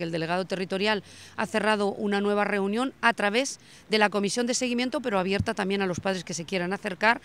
que el delegado territorial ha cerrado una nueva reunión a través de la comisión de seguimiento, pero abierta también a los padres que se quieran acercar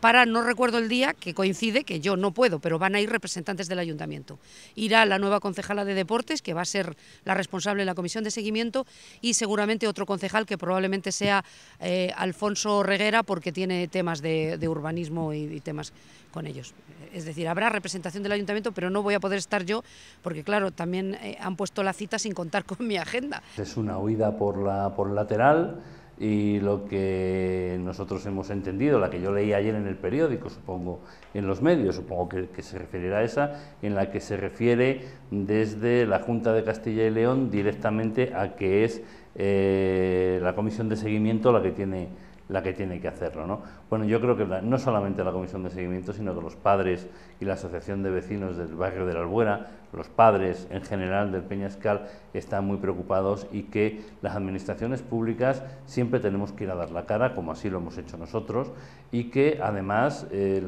para, no recuerdo el día, que coincide, que yo no puedo, pero van a ir representantes del ayuntamiento. Irá la nueva concejala de deportes, que va a ser la responsable de la comisión de seguimiento, y seguramente otro concejal que probablemente sea eh, Alfonso Reguera, porque tiene temas de, urbanismo y, temas con ellos. Es decir, habrá representación del ayuntamiento, pero no voy a poder estar yo, porque claro, también eh, han puesto la cita sin contar con mi agenda. Es una huida por la por lateral y lo que nosotros hemos entendido, la que yo leí ayer en el periódico, supongo, en los medios, supongo que, se referirá a esa, en la que se refiere desde la Junta de Castilla y León directamente a que es eh, la comisión de seguimiento la que tiene la que tiene que hacerlo. ¿no? Bueno, yo creo que no solamente la comisión de seguimiento, sino que los padres y la asociación de vecinos del barrio de la Albuera, los padres en general del Peñascal, están muy preocupados y que las administraciones públicas siempre tenemos que ir a dar la cara, como así lo hemos hecho nosotros, y que además eh,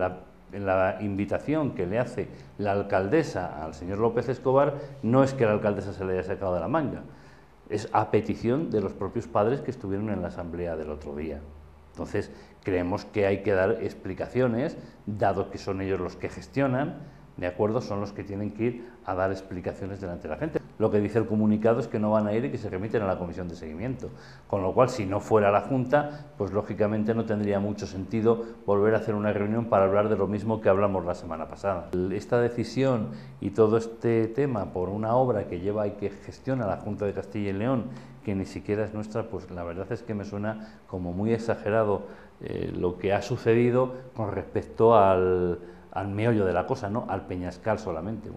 la invitación que le hace la alcaldesa al señor López Escobar no es que la alcaldesa se le haya sacado de la manga, es a petición de los propios padres que estuvieron en la asamblea del otro día. Entonces, creemos que hay que dar explicaciones, dado que son ellos los que gestionan, ¿de acuerdo? Son los que tienen que ir a dar explicaciones delante de la gente. Lo que dice el comunicado es que no van a ir y que se remiten a la comisión de seguimiento. Con lo cual, si no fuera la Junta, pues lógicamente no tendría mucho sentido volver a hacer una reunión para hablar de lo mismo que hablamos la semana pasada. Esta decisión y todo este tema por una obra que lleva y que gestiona la Junta de Castilla y León, que ni siquiera es nuestra, pues la verdad es que me suena como muy exagerado eh, lo que ha sucedido con respecto al al meollo de la cosa, no al peñascal solamente.